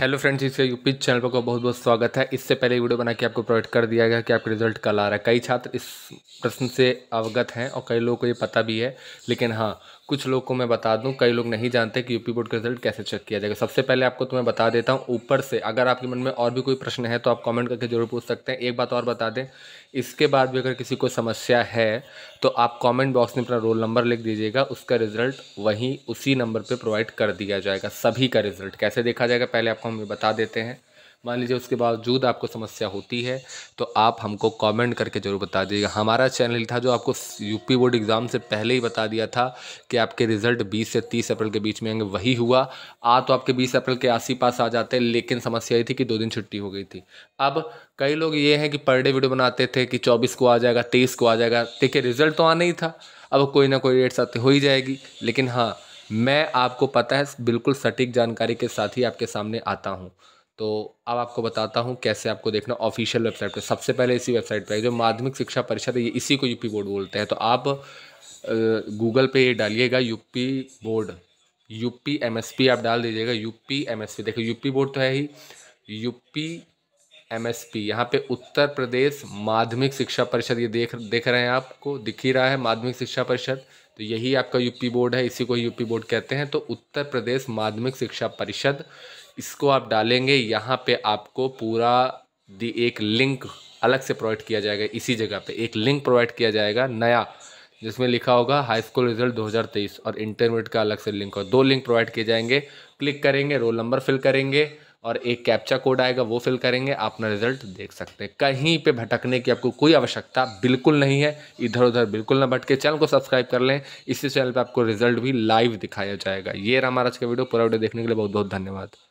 hello friends इसके UP channel पर बहुत बहुत स्वागत है इससे पहले वीडियो बना के आपको प्रोवाइड कर दिया गया कि आपका रिजल्ट कल आ रहा है कई छात्र इस प्रश्न से अवगत हैं और कई लोगों को ये पता भी है लेकिन हाँ कुछ लोग को मैं बता दूं कई लोग नहीं जानते कि यूपी बोर्ड का रिजल्ट कैसे चेक किया जाएगा सबसे पहले आपको तो मैं बता देता हूँ ऊपर से अगर आपके मन में और भी कोई प्रश्न है तो आप कॉमेंट करके जरूर पूछ सकते हैं एक बात और बता दें इसके बाद भी अगर किसी को समस्या है तो आप कॉमेंट बॉक्स में अपना रोल नंबर लिख दीजिएगा उसका रिजल्ट वहीं उसी नंबर पर प्रोवाइड कर दिया जाएगा सभी का रिजल्ट कैसे देखा जाएगा पहले आपको फॉर्म में बता देते हैं मान लीजिए उसके बावजूद आपको समस्या होती है तो आप हमको कमेंट करके ज़रूर बता दीजिएगा हमारा चैनल था जो आपको यूपी बोर्ड एग्ज़ाम से पहले ही बता दिया था कि आपके रिज़ल्ट 20 से 30 अप्रैल के बीच में आएंगे वही हुआ आ तो आपके 20 अप्रैल के आसी पास आ जाते लेकिन समस्या ये थी कि दो दिन छुट्टी हो गई थी अब कई लोग ये हैं कि पर डे वीडियो बनाते थे कि चौबीस को आ जाएगा तेईस को आ जाएगा देखिए रिज़ल्ट तो आना ही था अब कोई ना कोई डेट्स आते हो ही जाएगी लेकिन हाँ मैं आपको पता है बिल्कुल सटीक जानकारी के साथ ही आपके सामने आता हूँ तो अब आपको बताता हूँ कैसे आपको देखना ऑफिशियल वेबसाइट पर सबसे पहले इसी वेबसाइट पर जो माध्यमिक शिक्षा परिषद है ये इसी को यूपी बोर्ड बोलते हैं तो आप गूगल पे ये डालिएगा यूपी बोर्ड यूपी एमएसपी आप डाल दीजिएगा यूपी एमएसपी देखो यूपी बोर्ड तो है ही यूपी एमएसपी यहाँ पे उत्तर प्रदेश माध्यमिक शिक्षा परिषद ये देख देख रहे हैं आपको दिख ही रहा है माध्यमिक शिक्षा परिषद तो यही आपका यूपी बोर्ड है इसी को यूपी बोर्ड कहते हैं तो उत्तर प्रदेश माध्यमिक शिक्षा परिषद इसको आप डालेंगे यहाँ पे आपको पूरा दी एक लिंक अलग से प्रोवाइड किया जाएगा इसी जगह पे एक लिंक प्रोवाइड किया जाएगा नया जिसमें लिखा होगा हाई स्कूल रिजल्ट 2023 और इंटरमीडिएट का अलग से लिंक और दो लिंक प्रोवाइड किए जाएंगे क्लिक करेंगे रोल नंबर फिल करेंगे और एक कैप्चा कोड आएगा वो फिल करेंगे आप अपना रिजल्ट देख सकते हैं कहीं पे भटकने की आपको कोई आवश्यकता बिल्कुल नहीं है इधर उधर बिल्कुल ना भटके चैनल को सब्सक्राइब कर लें इसी चैनल पर आपको रिजल्ट भी लाइव दिखाया जाएगा ये रहा हमारा आज का वीडियो पूरा वीडियो देखने के लिए बहुत बहुत धन्यवाद